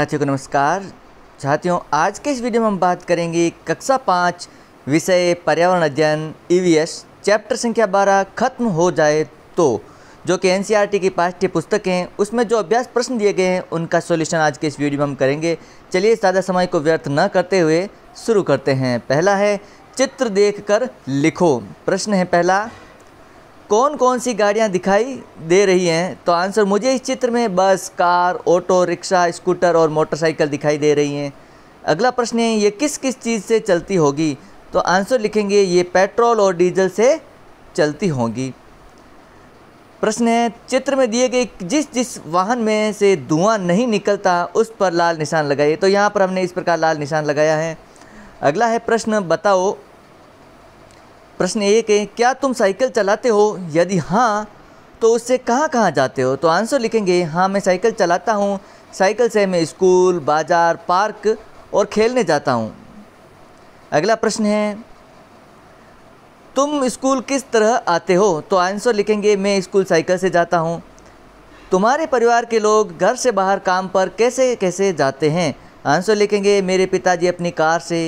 साथियों को नमस्कार साथियों आज के इस वीडियो में हम बात करेंगे कक्षा पाँच विषय पर्यावरण अध्ययन ईवीएस e चैप्टर संख्या बारह खत्म हो जाए तो जो कि एनसीईआरटी e की पाठ्य पुस्तक हैं उसमें जो अभ्यास प्रश्न दिए गए हैं उनका सॉल्यूशन आज के इस वीडियो में हम करेंगे चलिए ज़्यादा समय को व्यर्थ न करते हुए शुरू करते हैं पहला है चित्र देख कर लिखो प्रश्न है पहला कौन कौन सी गाड़ियां दिखाई दे रही हैं तो आंसर मुझे इस चित्र में bus car auto rickshaw scooter और मोटरसाइकिल दिखाई दे रही हैं अगला प्रश्न है ये किस किस चीज़ से चलती होगी तो आंसर लिखेंगे ये पेट्रोल और डीजल से चलती होंगी प्रश्न है चित्र में दिए गए जिस जिस वाहन में से धुआं नहीं निकलता उस पर लाल निशान लगाइए तो यहाँ पर हमने इस प्रकार लाल निशान लगाया है अगला है प्रश्न बताओ प्रश्न एक है क्या तुम साइकिल चलाते हो यदि हाँ तो उससे कहाँ कहाँ जाते हो तो आंसर लिखेंगे हाँ मैं साइकिल चलाता हूँ साइकिल से मैं स्कूल बाज़ार पार्क और खेलने जाता हूँ अगला प्रश्न है तुम स्कूल किस तरह आते हो तो आंसर लिखेंगे मैं स्कूल साइकिल से जाता हूँ तुम्हारे परिवार के लोग घर से बाहर काम पर कैसे कैसे जाते हैं आंसर लिखेंगे मेरे पिताजी अपनी कार से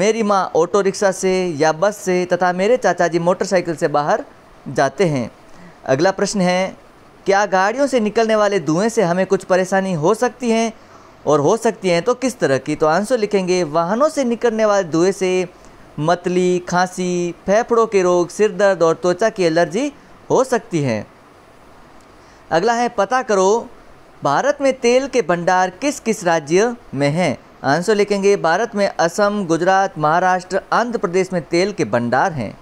मेरी माँ ऑटो रिक्शा से या बस से तथा मेरे चाचा जी मोटरसाइकिल से बाहर जाते हैं अगला प्रश्न है क्या गाड़ियों से निकलने वाले धुएँ से हमें कुछ परेशानी हो सकती हैं और हो सकती हैं तो किस तरह की तो आंसर लिखेंगे वाहनों से निकलने वाले धुएँ से मतली खांसी फेफड़ों के रोग सिर दर्द और त्वचा की एलर्जी हो सकती है अगला है पता करो भारत में तेल के भंडार किस किस राज्य में हैं आंसर लिखेंगे भारत में असम गुजरात महाराष्ट्र आंध्र प्रदेश में तेल के भंडार हैं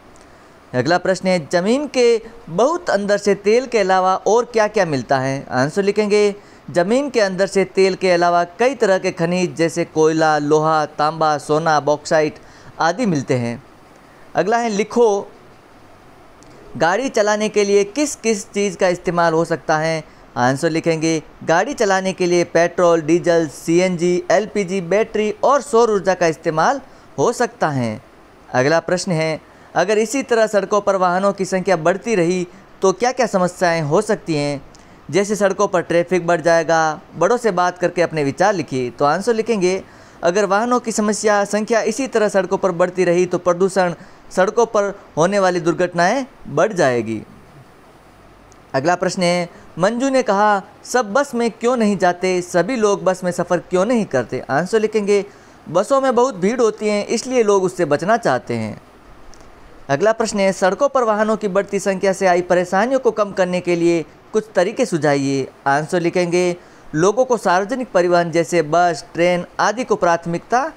अगला प्रश्न है जमीन के बहुत अंदर से तेल के अलावा और क्या क्या मिलता है आंसर लिखेंगे जमीन के अंदर से तेल के अलावा कई तरह के खनिज जैसे कोयला लोहा तांबा सोना बॉक्साइट आदि मिलते हैं अगला है लिखो गाड़ी चलाने के लिए किस किस चीज़ का इस्तेमाल हो सकता है आंसर लिखेंगे गाड़ी चलाने के लिए petrol diesel CNG, LPG, battery और सौर ऊर्जा का इस्तेमाल हो सकता है अगला प्रश्न है अगर इसी तरह सड़कों पर वाहनों की संख्या बढ़ती रही तो क्या क्या समस्याएं हो सकती हैं जैसे सड़कों पर ट्रैफिक बढ़ जाएगा बड़ों से बात करके अपने विचार लिखिए तो आंसर लिखेंगे अगर वाहनों की समस्या संख्या इसी तरह सड़कों पर बढ़ती रही तो प्रदूषण सड़कों पर होने वाली दुर्घटनाएं बढ़ जाएगी अगला प्रश्न है मंजू ने कहा सब बस में क्यों नहीं जाते सभी लोग बस में सफ़र क्यों नहीं करते आंसर लिखेंगे बसों में बहुत भीड़ होती है इसलिए लोग उससे बचना चाहते हैं अगला प्रश्न है सड़कों पर वाहनों की बढ़ती संख्या से आई परेशानियों को कम करने के लिए कुछ तरीके सुझाइए आंसर लिखेंगे लोगों को सार्वजनिक परिवहन जैसे बस ट्रेन आदि को प्राथमिकता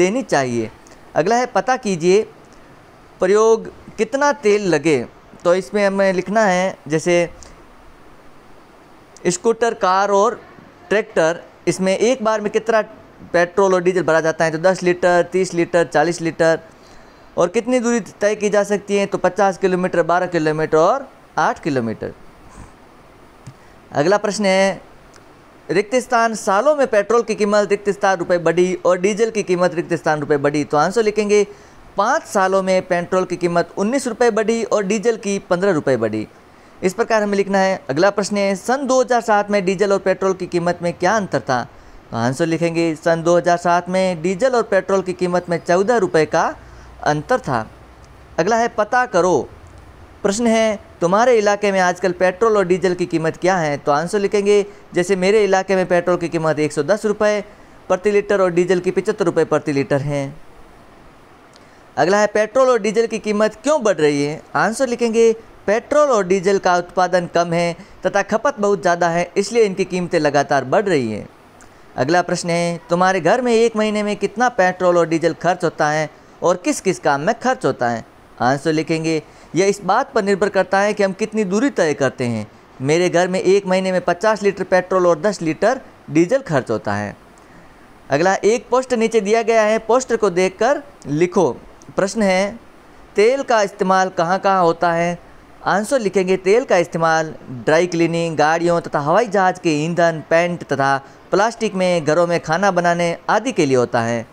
देनी चाहिए अगला है पता कीजिए प्रयोग कितना तेल लगे तो इसमें हमें लिखना है जैसे स्कूटर कार और ट्रैक्टर इसमें एक बार में कितना पेट्रोल और डीजल भरा जाता है तो 10 लीटर 30 लीटर 40 लीटर और कितनी दूरी तय की जा सकती है तो 50 किलोमीटर 12 किलोमीटर और 8 किलोमीटर अगला प्रश्न है रिक्त स्थान सालों में पेट्रोल की कीमत रिक्त स्थान रुपये बढ़ी और डीजल की कीमत रिक्त स्थान रुपये बढ़ी तो आंसर लिखेंगे पाँच सालों में पेट्रोल की कीमत उन्नीस रुपये बढ़ी और डीजल की पंद्रह रुपये बढ़ी इस प्रकार हमें लिखना है अगला प्रश्न है सन 2007 में डीजल और पेट्रोल की कीमत में क्या अंतर था तो आंसर लिखेंगे सन 2007 में डीजल और पेट्रोल की कीमत में चौदह रुपये का अंतर था अगला है पता करो प्रश्न है तुम्हारे इलाके में आजकल पेट्रोल और डीजल की कीमत क्या है तो आंसर लिखेंगे जैसे मेरे इलाके में पेट्रोल की कीमत एक प्रति लीटर और डीजल की पिचहत्तर रुपये प्रति लीटर है अगला है पेट्रोल और डीजल की कीमत क्यों बढ़ रही है आंसर लिखेंगे पेट्रोल और डीजल का उत्पादन कम है तथा खपत बहुत ज़्यादा है इसलिए इनकी कीमतें लगातार बढ़ रही है अगला प्रश्न है तुम्हारे घर में एक महीने में कितना पेट्रोल और डीजल खर्च होता है और किस किस काम में खर्च होता है आंसर लिखेंगे यह इस बात पर निर्भर करता है कि हम कितनी दूरी तय करते हैं मेरे घर में एक महीने में 50 लीटर पेट्रोल और 10 लीटर डीजल खर्च होता है अगला एक पोस्टर नीचे दिया गया है पोस्टर को देखकर लिखो प्रश्न है तेल का इस्तेमाल कहाँ कहाँ होता है आंसर लिखेंगे तेल का इस्तेमाल ड्राई क्लीनिंग गाड़ियों तथा हवाई जहाज़ के ईंधन पेंट तथा प्लास्टिक में घरों में खाना बनाने आदि के लिए होता है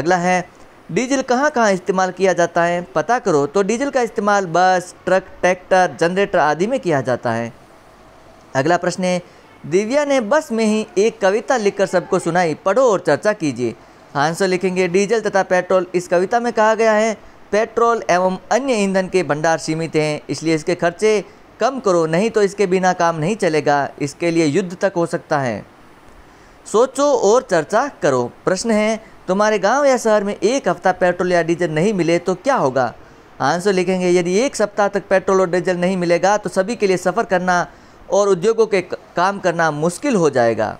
अगला है डीजल कहाँ कहाँ इस्तेमाल किया जाता है पता करो तो डीजल का इस्तेमाल बस ट्रक ट्रैक्टर जनरेटर आदि में किया जाता है अगला प्रश्न है दिव्या ने बस में ही एक कविता लिखकर सबको सुनाई पढ़ो और चर्चा कीजिए आंसर लिखेंगे डीजल तथा पेट्रोल इस कविता में कहा गया है पेट्रोल एवं अन्य ईंधन के भंडार सीमित हैं इसलिए इसके खर्चे कम करो नहीं तो इसके बिना काम नहीं चलेगा इसके लिए युद्ध तक हो सकता है सोचो और चर्चा करो प्रश्न है तुम्हारे गांव या शहर में एक हफ्ता पेट्रोल या डीजल नहीं मिले तो क्या होगा आंसर लिखेंगे यदि एक सप्ताह तक पेट्रोल और डीजल नहीं मिलेगा तो सभी के लिए सफ़र करना और उद्योगों के काम करना मुश्किल हो जाएगा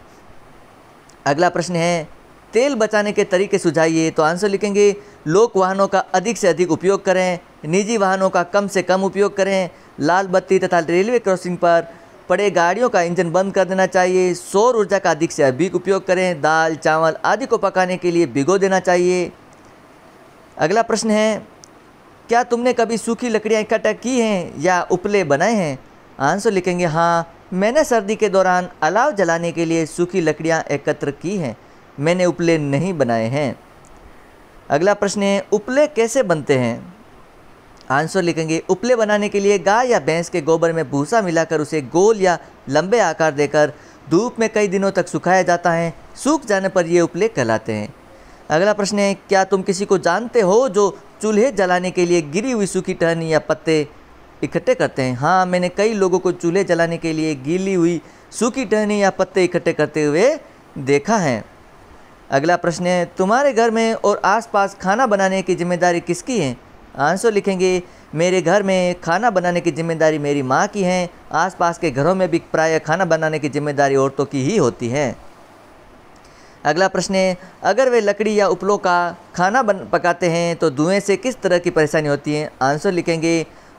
अगला प्रश्न है तेल बचाने के तरीके सुझाइए तो आंसर लिखेंगे लोक वाहनों का अधिक से अधिक उपयोग करें निजी वाहनों का कम से कम उपयोग करें लाल बत्ती तथा रेलवे क्रॉसिंग पर पड़े गाड़ियों का इंजन बंद कर देना चाहिए सौर ऊर्जा का अधिक से अधिक उपयोग करें दाल चावल आदि को पकाने के लिए भिगो देना चाहिए अगला प्रश्न है क्या तुमने कभी सूखी लकड़ियाँ इकट्ठा की हैं या उपले बनाए हैं आंसर लिखेंगे हाँ मैंने सर्दी के दौरान अलाव जलाने के लिए सूखी लकड़ियाँ एकत्र की हैं मैंने उपले नहीं बनाए हैं अगला प्रश्न है उपले कैसे बनते हैं आंसर लिखेंगे उपले बनाने के लिए गाय या भैंस के गोबर में भूसा मिलाकर उसे गोल या लंबे आकार देकर धूप में कई दिनों तक सुखाया जाता है सूख जाने पर ये उपले कहलाते हैं अगला प्रश्न है क्या तुम किसी को जानते हो जो चूल्हे जलाने के लिए गिरी हुई सूखी टहनी या पत्ते इकट्ठे करते हैं हाँ मैंने कई लोगों को चूल्हे जलाने के लिए गीली हुई सूखी टहनी या पत्ते इकट्ठे करते हुए देखा है अगला प्रश्न है तुम्हारे घर में और आसपास खाना बनाने की जिम्मेदारी किसकी है आंसर लिखेंगे मेरे घर में खाना बनाने की जिम्मेदारी मेरी माँ की है आसपास के घरों में भी प्राय खाना बनाने की जिम्मेदारी औरतों की ही होती है अगला प्रश्न है अगर वे लकड़ी या उपलों का खाना बन पकाते हैं तो धुएं से किस तरह की परेशानी होती है आंसर लिखेंगे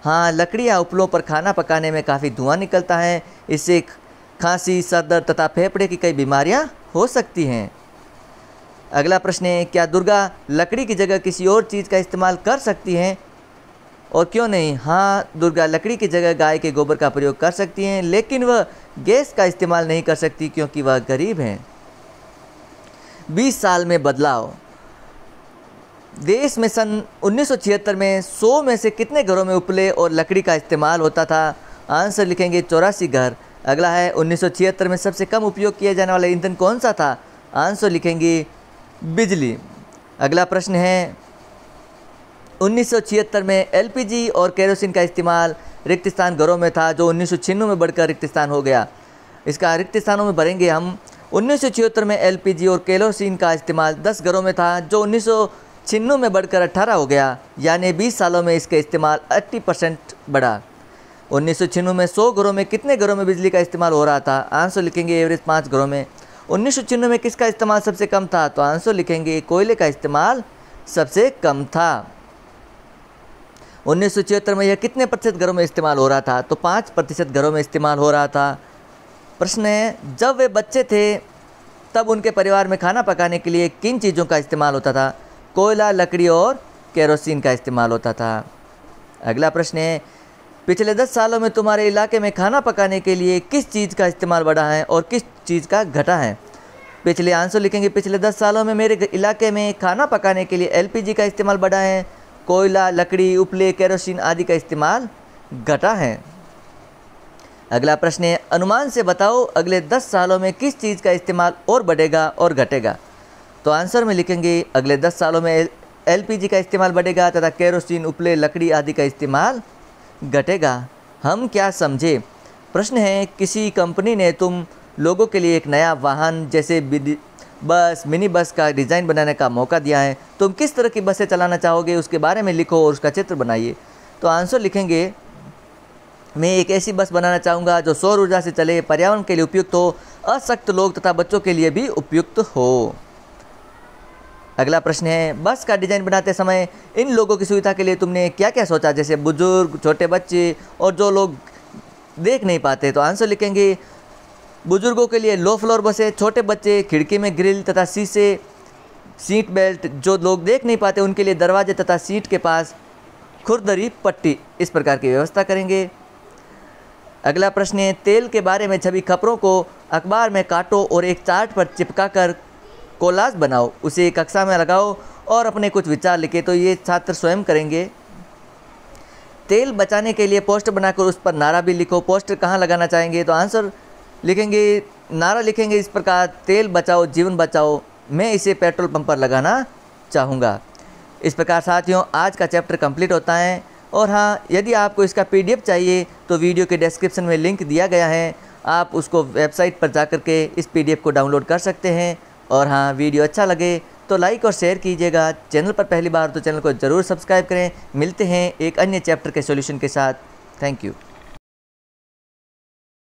हाँ लकड़ी या उपलों पर खाना पकाने में काफ़ी धुआं निकलता है इससे खांसी सर दर्द तथा फेफड़े की कई बीमारियाँ हो सकती हैं अगला प्रश्न है क्या दुर्गा लकड़ी की जगह किसी और चीज़ का इस्तेमाल कर सकती हैं और क्यों नहीं हाँ दुर्गा लकड़ी की जगह गाय के गोबर का प्रयोग कर सकती हैं लेकिन वह गैस का इस्तेमाल नहीं कर सकती क्योंकि वह गरीब हैं 20 साल में बदलाव देश में सन 1976 में 100 में से कितने घरों में उपले और लकड़ी का इस्तेमाल होता था आंसर लिखेंगे चौरासी घर अगला है 1976 में सबसे कम उपयोग किया जाने वाला ईंधन कौन सा था आंसर लिखेंगे बिजली अगला प्रश्न है 1976 में एलपीजी और केरोसिन का इस्तेमाल रिक्त स्थान घरों में था जो उन्नीस में बढ़कर रिक्त स्थान हो गया इसका रिक्त स्थानों में भरेंगे हम उन्नीस में एलपीजी और केरोसिन का इस्तेमाल 10 घरों में था जो उन्नीस में बढ़कर 18 हो गया यानी 20 सालों में इसका इस्तेमाल 80 परसेंट बढ़ा उन्नीस में 100 घरों में कितने घरों में बिजली का इस्तेमाल हो रहा था आंसर लिखेंगे एवरेज पाँच घरों में उन्नीस में किसका इस्तेमाल सबसे कम था तो आंसर लिखेंगे कोयले का इस्तेमाल सबसे कम था उन्नीस में यह कितने प्रतिशत घरों में इस्तेमाल हो रहा था तो पाँच प्रतिशत घरों में इस्तेमाल हो रहा था प्रश्न है जब वे बच्चे थे तब उनके परिवार में खाना पकाने के लिए किन चीज़ों का इस्तेमाल होता था कोयला लकड़ी और केरोसिन का इस्तेमाल होता था अगला प्रश्न है पिछले दस सालों में तुम्हारे इलाके में खाना पकाने के लिए किस चीज़ का इस्तेमाल बढ़ा है और किस चीज़ का घटा है पिछले आंसर लिखेंगे पिछले दस सालों में मेरे इलाके में खाना पकाने के लिए एलपीजी का इस्तेमाल बढ़ा है कोयला लकड़ी उपले केरोसिन आदि का इस्तेमाल घटा है अगला प्रश्न है अनुमान से बताओ अगले दस सालों में किस चीज़ का इस्तेमाल और बढ़ेगा और घटेगा तो आंसर में लिखेंगे अगले दस सालों में एलपीजी का इस्तेमाल बढ़ेगा तथा केरोसिन उपले लकड़ी आदि का इस्तेमाल घटेगा हम क्या समझे प्रश्न है किसी कंपनी ने तुम लोगों के लिए एक नया वाहन जैसे बस मिनी बस का डिज़ाइन बनाने का मौका दिया है तुम किस तरह की बसें चलाना चाहोगे उसके बारे में लिखो और उसका चित्र बनाइए तो आंसर लिखेंगे मैं एक ऐसी बस बनाना चाहूँगा जो सौर ऊर्जा से चले पर्यावरण के लिए उपयुक्त हो असक्त लोग तथा बच्चों के लिए भी उपयुक्त हो अगला प्रश्न है बस का डिज़ाइन बनाते समय इन लोगों की सुविधा के लिए तुमने क्या क्या सोचा जैसे बुजुर्ग छोटे बच्चे और जो लोग देख नहीं पाते तो आंसर लिखेंगे बुजुर्गों के लिए लो फ्लोर बसें छोटे बच्चे खिड़की में ग्रिल तथा शीशे सीट बेल्ट जो लोग देख नहीं पाते उनके लिए दरवाजे तथा सीट के पास खुरदरी पट्टी इस प्रकार की व्यवस्था करेंगे अगला प्रश्न है तेल के बारे में छवि खबरों को अखबार में काटो और एक चार्ट पर चिपका कर कोलाज बनाओ उसे कक्षा में लगाओ और अपने कुछ विचार लिखे तो ये छात्र स्वयं करेंगे तेल बचाने के लिए पोस्टर बनाकर उस पर नारा भी लिखो पोस्टर कहाँ लगाना चाहेंगे तो आंसर लिखेंगे नारा लिखेंगे इस प्रकार तेल बचाओ जीवन बचाओ मैं इसे पेट्रोल पंप पर लगाना चाहूँगा इस प्रकार साथियों आज का चैप्टर कंप्लीट होता है और हाँ यदि आपको इसका पीडीएफ चाहिए तो वीडियो के डिस्क्रिप्शन में लिंक दिया गया है आप उसको वेबसाइट पर जा के इस पीडीएफ को डाउनलोड कर सकते हैं और हाँ वीडियो अच्छा लगे तो लाइक और शेयर कीजिएगा चैनल पर पहली बार तो चैनल को ज़रूर सब्सक्राइब करें मिलते हैं एक अन्य चैप्टर के सॉल्यूशन के साथ थैंक यू